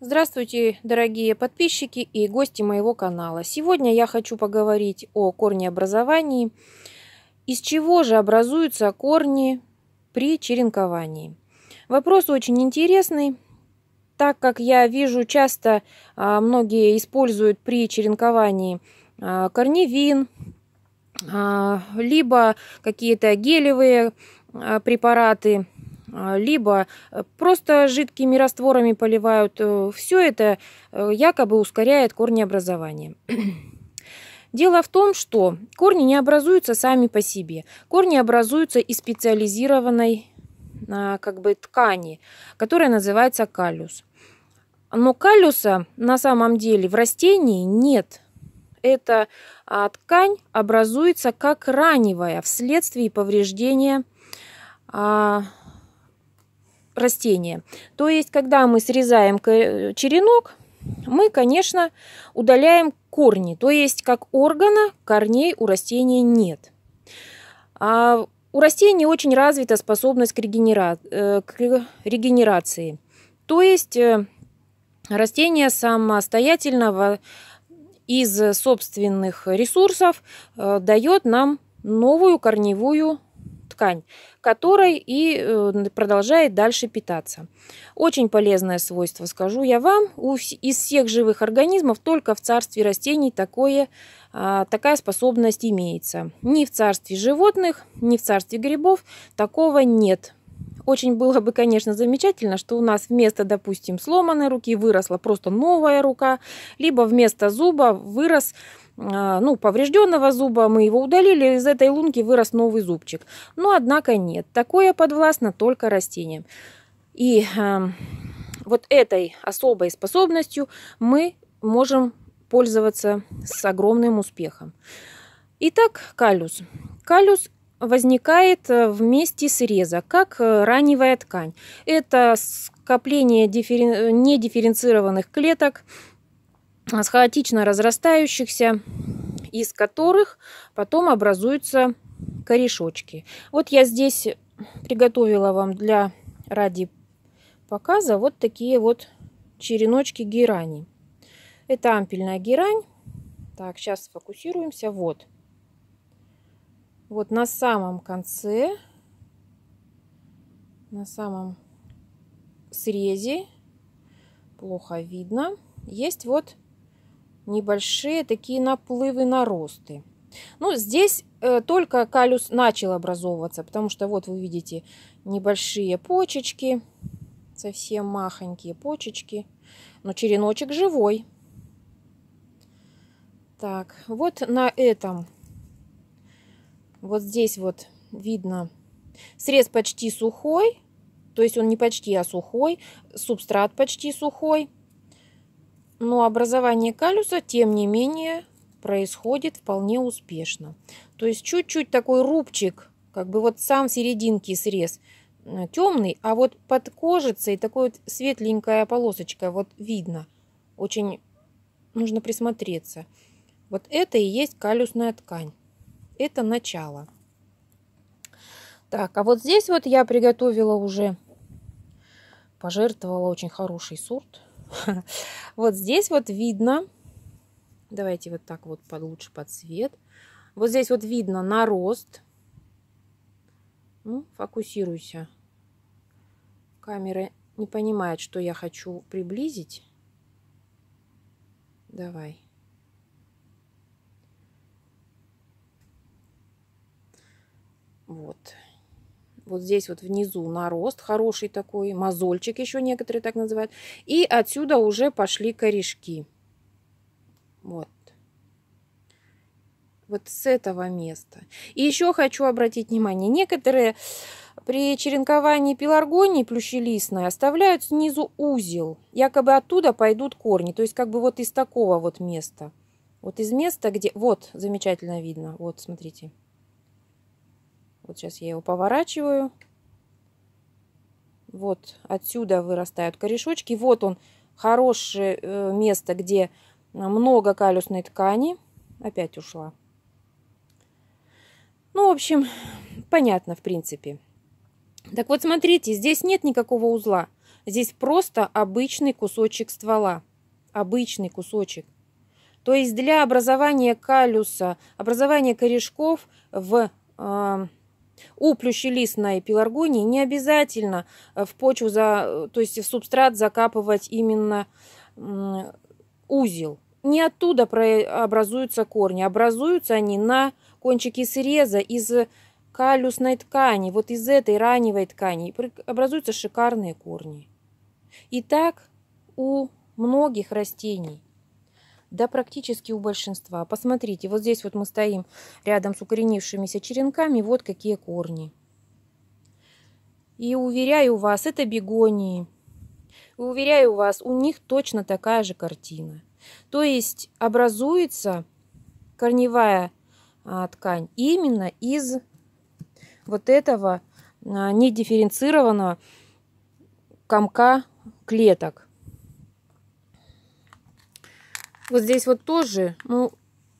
Здравствуйте, дорогие подписчики и гости моего канала. Сегодня я хочу поговорить о корнеобразовании. Из чего же образуются корни при черенковании? Вопрос очень интересный, так как я вижу часто а, многие используют при черенковании а, корневин, а, либо какие-то гелевые препараты – а, либо э, просто жидкими растворами поливают. Э, Все это э, якобы ускоряет корнеобразование. Дело в том, что корни не образуются сами по себе. Корни образуются из специализированной а, как бы ткани, которая называется каллюс. Но каллюса на самом деле в растении нет. Эта а, ткань образуется как раневая вследствие повреждения растения. То есть, когда мы срезаем э, черенок, мы, конечно, удаляем корни, то есть как органа корней у растения нет. А у растений очень развита способность к, регенера... Э, к регенерации. То есть э, растение самостоятельно из собственных ресурсов дает нам новую корневую ткань, которой и э, продолжает дальше питаться. Очень полезное свойство, скажу я вам. Из всех живых организмов только в царстве растений такое, а, такая способность имеется. Ни в царстве животных, ни в царстве грибов такого нет. Очень было бы, конечно, замечательно, что у нас вместо, допустим, сломанной руки выросла просто новая рука, либо вместо зуба вырос а, ну, поврежденного зуба, мы его удалили, из этой лунки вырос новый зубчик. Но, однако, нет. Такое подвластно только растениям. И э, вот этой особой способностью мы можем пользоваться с огромным успехом. Итак, калюс. Калюс возникает э, вместе среза, как э, раневая ткань. Это скопление дифферен... Э, недифференцированных клеток, а, с хаотично разрастающихся, из которых потом образуются корешочки. Вот я здесь приготовила вам для ради показа вот такие вот череночки герани. Это ампельная герань. Так, сейчас сфокусируемся. Вот вот на самом конце, на самом срезе, плохо видно, есть вот небольшие такие наплывы наросты. Ну, здесь э, только калюс начал образовываться, потому что вот вы видите небольшие почечки, совсем махонькие почечки, но череночек живой. Так, вот на этом вот здесь вот видно, срез почти сухой, то есть он не почти, а сухой, субстрат почти сухой. Но образование калюса, тем не менее, происходит вполне успешно. То есть чуть-чуть такой рубчик, как бы вот сам в серединке срез э, темный, а вот под кожицей такой вот светленькая полосочка, вот видно. Очень нужно присмотреться. Вот это и есть калюсная ткань это начало. Так, а вот здесь вот я приготовила уже, пожертвовала очень хороший сорт. Вот здесь вот видно, давайте вот так вот лучше под цвет. Вот здесь вот видно нарост. Ну, фокусируйся. Камера не понимает, что я хочу приблизить. Давай. Вот. Вот здесь вот внизу нарост, хороший такой, мозольчик еще некоторые так называют. И отсюда уже пошли корешки. Вот. Вот с этого места. И еще хочу обратить внимание, некоторые при черенковании пеларгонии плющелистной оставляют снизу узел. Якобы оттуда пойдут корни. То есть как бы вот из такого вот места. Вот из места, где... Вот, замечательно видно. Вот, смотрите. Вот сейчас я его поворачиваю. Вот отсюда вырастают корешочки. Вот он, хорошее э, место, где много калюсной ткани. Опять ушла. Ну, в общем, понятно, в принципе. Так вот, смотрите, здесь нет никакого узла. Здесь просто обычный кусочек ствола. Обычный кусочек. То есть для образования калюса, образования корешков в э, у лист пеларгонии не обязательно э, в почву, за, э, то есть в субстрат закапывать именно узел. Не оттуда образуются корни, образуются они на кончике среза из калюсной ткани, вот из этой раневой ткани образуются шикарные корни. И так у многих растений. Да практически у большинства. Посмотрите, вот здесь вот мы стоим рядом с укоренившимися черенками, вот какие корни. И уверяю вас, это бегонии. И уверяю вас, у них точно такая же картина. То есть образуется корневая а, ткань именно из вот этого а, недифференцированного комка клеток. Вот здесь вот тоже, ну,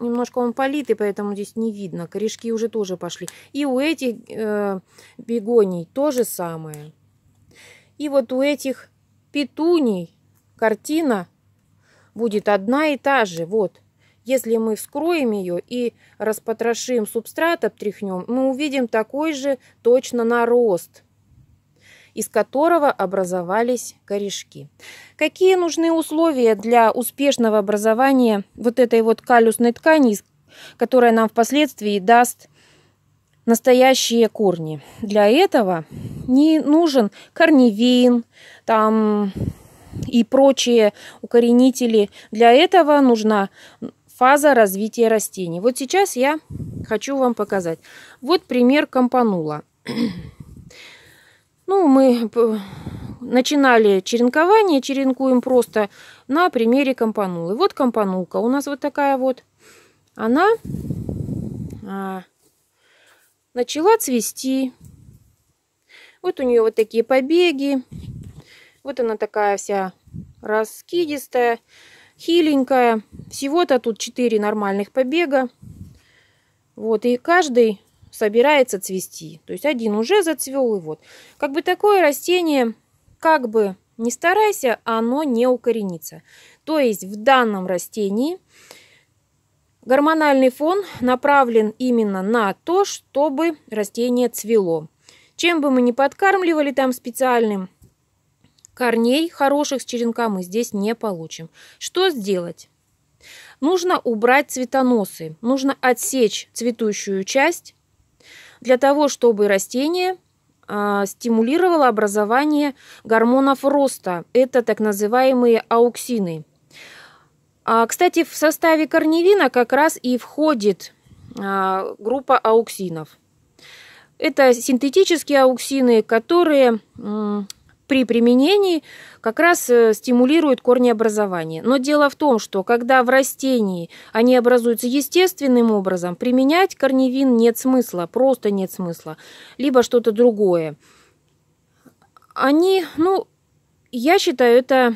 немножко он политый, поэтому здесь не видно. Корешки уже тоже пошли. И у этих э, бегоний то же самое. И вот у этих петуний картина будет одна и та же. Вот. Если мы вскроем ее и распотрошим субстрат, обтряхнем, мы увидим такой же точно нарост из которого образовались корешки. Какие нужны условия для успешного образования вот этой вот калюсной ткани, которая нам впоследствии даст настоящие корни. Для этого не нужен корневин, там и прочие укоренители. Для этого нужна фаза развития растений. Вот сейчас я хочу вам показать. Вот пример компанула. Ну, мы начинали черенкование, черенкуем просто на примере компанулы. Вот компанулка у нас вот такая вот. Она а, начала цвести. Вот у нее вот такие побеги. Вот она такая вся раскидистая, хиленькая. Всего-то тут 4 нормальных побега. Вот, и каждый собирается цвести. То есть один уже зацвел, и вот. Как бы такое растение, как бы не старайся, оно не укоренится. То есть в данном растении гормональный фон направлен именно на то, чтобы растение цвело. Чем бы мы ни подкармливали там специальным, корней хороших с черенка мы здесь не получим. Что сделать? Нужно убрать цветоносы, нужно отсечь цветущую часть для того, чтобы растение а, стимулировало образование гормонов роста. Это так называемые ауксины. А, кстати, в составе корневина как раз и входит а, группа ауксинов. Это синтетические ауксины, которые при применении как раз э, стимулирует корнеобразование. Но дело в том, что когда в растении они образуются естественным образом, применять корневин нет смысла, просто нет смысла, либо что-то другое. Они, ну, я считаю, это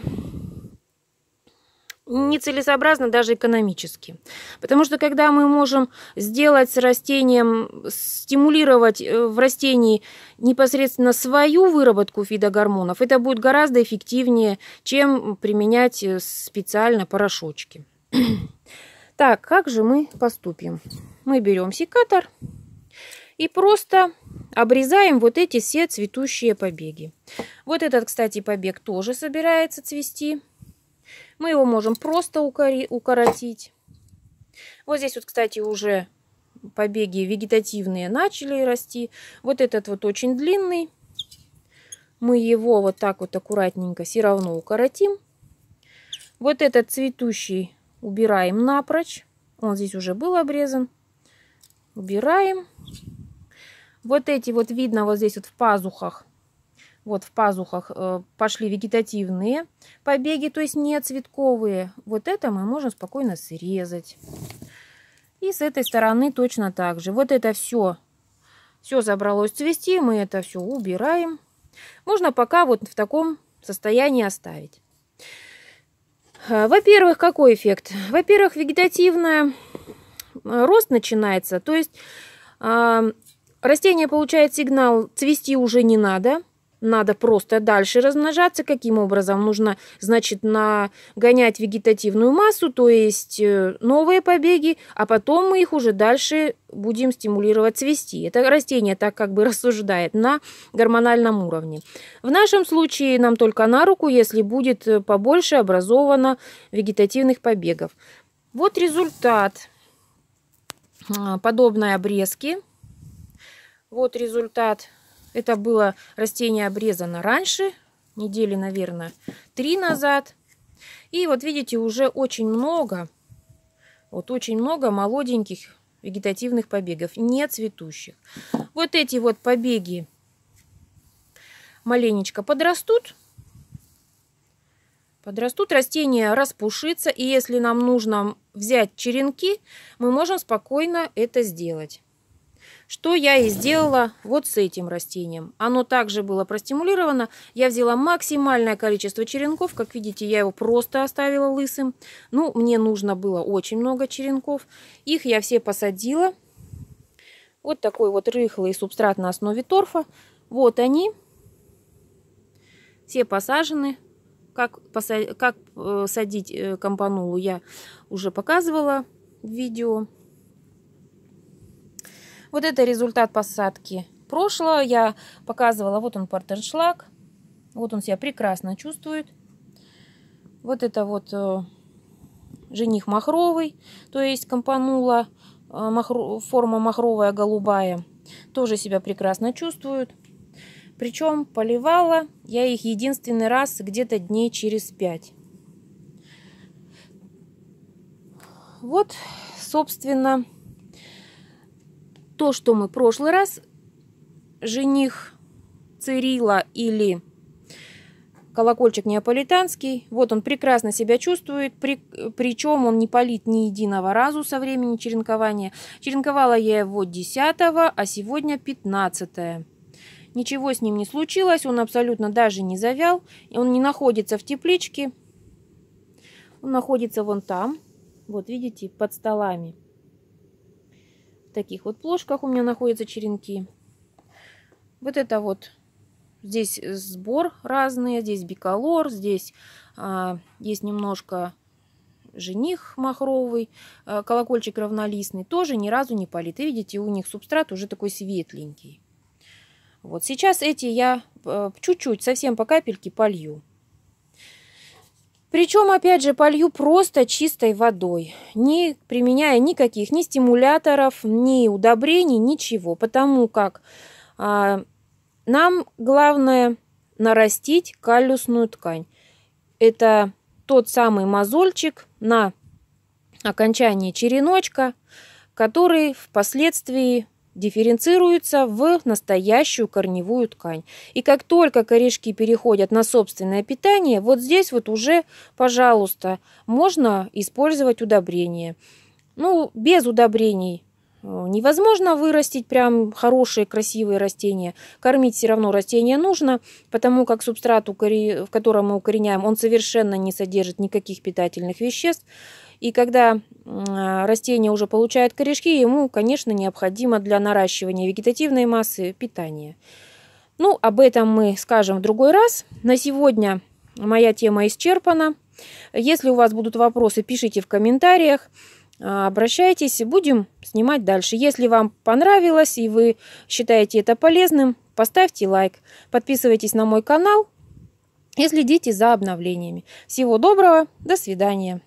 нецелесообразно даже экономически. Потому что когда мы можем сделать с растением, стимулировать э, в растении непосредственно свою выработку фитогормонов, это будет гораздо эффективнее, чем применять э, специально порошочки. Так, как же мы поступим? Мы берем секатор и просто обрезаем вот эти все цветущие побеги. Вот этот, кстати, побег тоже собирается цвести. Мы его можем просто укоротить. Вот здесь вот, кстати, уже побеги вегетативные начали расти. Вот этот вот очень длинный. Мы его вот так вот аккуратненько все равно укоротим. Вот этот цветущий убираем напрочь. Он здесь уже был обрезан. Убираем. Вот эти вот видно вот здесь вот в пазухах вот в пазухах э, пошли вегетативные побеги, то есть не цветковые. Вот это мы можем спокойно срезать. И с этой стороны точно так же. Вот это все, все забралось цвести, мы это все убираем. Можно пока вот в таком состоянии оставить. Э, во-первых, какой эффект? Во-первых, вегетативный э, рост начинается, то есть растение получает сигнал цвести уже не надо – надо просто дальше размножаться. Каким образом? Нужно, значит, нагонять вегетативную массу, то есть э, новые побеги, а потом мы их уже дальше будем стимулировать цвести. Это растение так как бы рассуждает на гормональном уровне. В нашем случае нам только на руку, если будет э, побольше образовано вегетативных побегов. Вот результат а, подобной обрезки. Вот результат это было растение обрезано раньше, недели, наверное, три назад. И вот видите, уже очень много, вот очень много молоденьких вегетативных побегов, не цветущих. Вот эти вот побеги маленечко подрастут. Подрастут, растение распушится, и если нам нужно взять черенки, мы можем спокойно это сделать. Что я и сделала вот с этим растением. Оно также было простимулировано. Я взяла максимальное количество черенков. Как видите, я его просто оставила лысым. Ну, мне нужно было очень много черенков. Их я все посадила. Вот такой вот рыхлый субстрат на основе торфа. Вот они. Все посажены. Как, посад... как э, садить э, компанулу я уже показывала в видео. Вот это результат посадки прошлого. Я показывала, вот он портершлаг. Вот он себя прекрасно чувствует. Вот это вот э, жених махровый, то есть компанула э, махро, форма махровая голубая. Тоже себя прекрасно чувствуют. Причем поливала я их единственный раз где-то дней через пять. Вот, собственно, то, что мы в прошлый раз, жених Цирила или колокольчик неаполитанский. Вот он прекрасно себя чувствует, при, причем он не палит ни единого разу со времени черенкования. Черенковала я его 10 а сегодня 15 -е. Ничего с ним не случилось, он абсолютно даже не завял, он не находится в тепличке, он находится вон там, вот видите, под столами таких вот плошках у меня находятся черенки. Вот это вот здесь сбор разные, здесь биколор, здесь а, есть немножко жених махровый, а, колокольчик равнолистный, тоже ни разу не полит. И видите, у них субстрат уже такой светленький. Вот сейчас эти я э, чуть-чуть, совсем по капельке полью. Причем, опять же, полью просто чистой водой, не применяя никаких ни стимуляторов, ни удобрений, ничего, потому как а, нам главное нарастить каллюсную ткань. Это тот самый мозольчик на окончании череночка, который впоследствии дифференцируются в настоящую корневую ткань. И как только корешки переходят на собственное питание, вот здесь вот уже, пожалуйста, можно использовать удобрения. Ну, без удобрений э, невозможно вырастить прям хорошие, красивые растения. Кормить все равно растения нужно, потому как субстрат, в котором мы укореняем, он совершенно не содержит никаких питательных веществ. И когда растение уже получает корешки, ему, конечно, необходимо для наращивания вегетативной массы питание. Ну, об этом мы скажем в другой раз. На сегодня моя тема исчерпана. Если у вас будут вопросы, пишите в комментариях, а, обращайтесь, будем снимать дальше. Если вам понравилось и вы считаете это полезным, поставьте лайк, подписывайтесь на мой канал и следите за обновлениями. Всего доброго, до свидания.